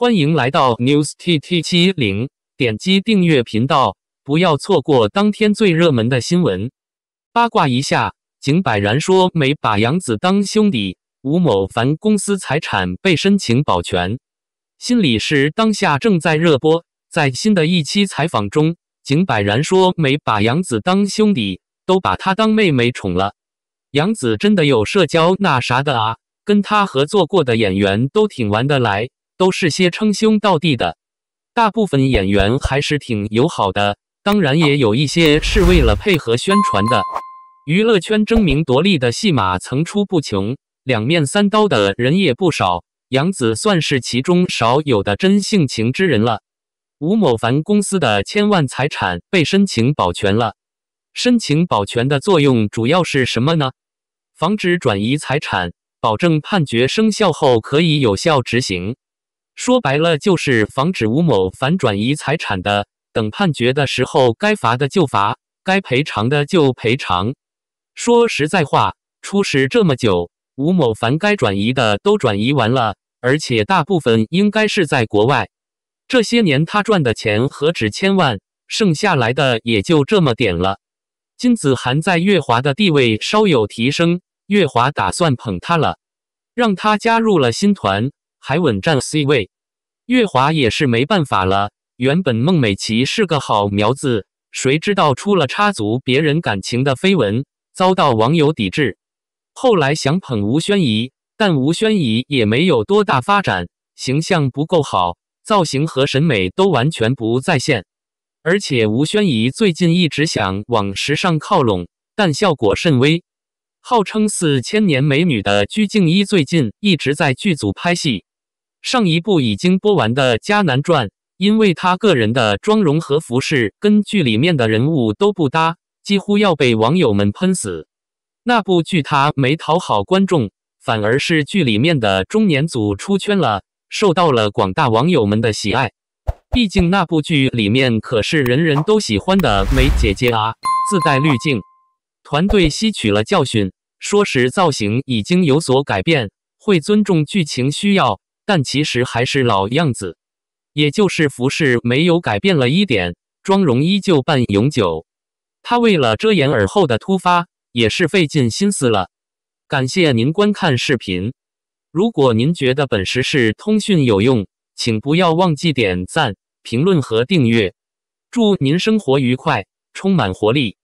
欢迎来到 News T T 七零，点击订阅频道，不要错过当天最热门的新闻。八卦一下，井柏然说没把杨子当兄弟，吴某凡公司财产被申请保全。《心理是当下正在热播，在新的一期采访中，井柏然说没把杨子当兄弟，都把他当妹妹宠了。杨子真的有社交那啥的啊，跟他合作过的演员都挺玩得来。都是些称兄道弟的，大部分演员还是挺友好的，当然也有一些是为了配合宣传的。娱乐圈争名夺利的戏码层出不穷，两面三刀的人也不少。杨紫算是其中少有的真性情之人了。吴某凡公司的千万财产被申请保全了，申请保全的作用主要是什么呢？防止转移财产，保证判决生效后可以有效执行。说白了就是防止吴某凡转移财产的。等判决的时候，该罚的就罚，该赔偿的就赔偿。说实在话，出事这么久，吴某凡该转移的都转移完了，而且大部分应该是在国外。这些年他赚的钱何止千万，剩下来的也就这么点了。金子涵在月华的地位稍有提升，月华打算捧他了，让他加入了新团。还稳占 C 位，月华也是没办法了。原本孟美岐是个好苗子，谁知道出了插足别人感情的绯闻，遭到网友抵制。后来想捧吴宣仪，但吴宣仪也没有多大发展，形象不够好，造型和审美都完全不在线。而且吴宣仪最近一直想往时尚靠拢，但效果甚微。号称四千年美女的鞠婧祎最近一直在剧组拍戏。上一部已经播完的《迦南传》，因为他个人的妆容和服饰跟剧里面的人物都不搭，几乎要被网友们喷死。那部剧他没讨好观众，反而是剧里面的中年组出圈了，受到了广大网友们的喜爱。毕竟那部剧里面可是人人都喜欢的美姐姐啊，自带滤镜。团队吸取了教训，说是造型已经有所改变，会尊重剧情需要。但其实还是老样子，也就是服饰没有改变了一点，妆容依旧半永久。他为了遮掩耳后的突发，也是费尽心思了。感谢您观看视频，如果您觉得本时事通讯有用，请不要忘记点赞、评论和订阅。祝您生活愉快，充满活力。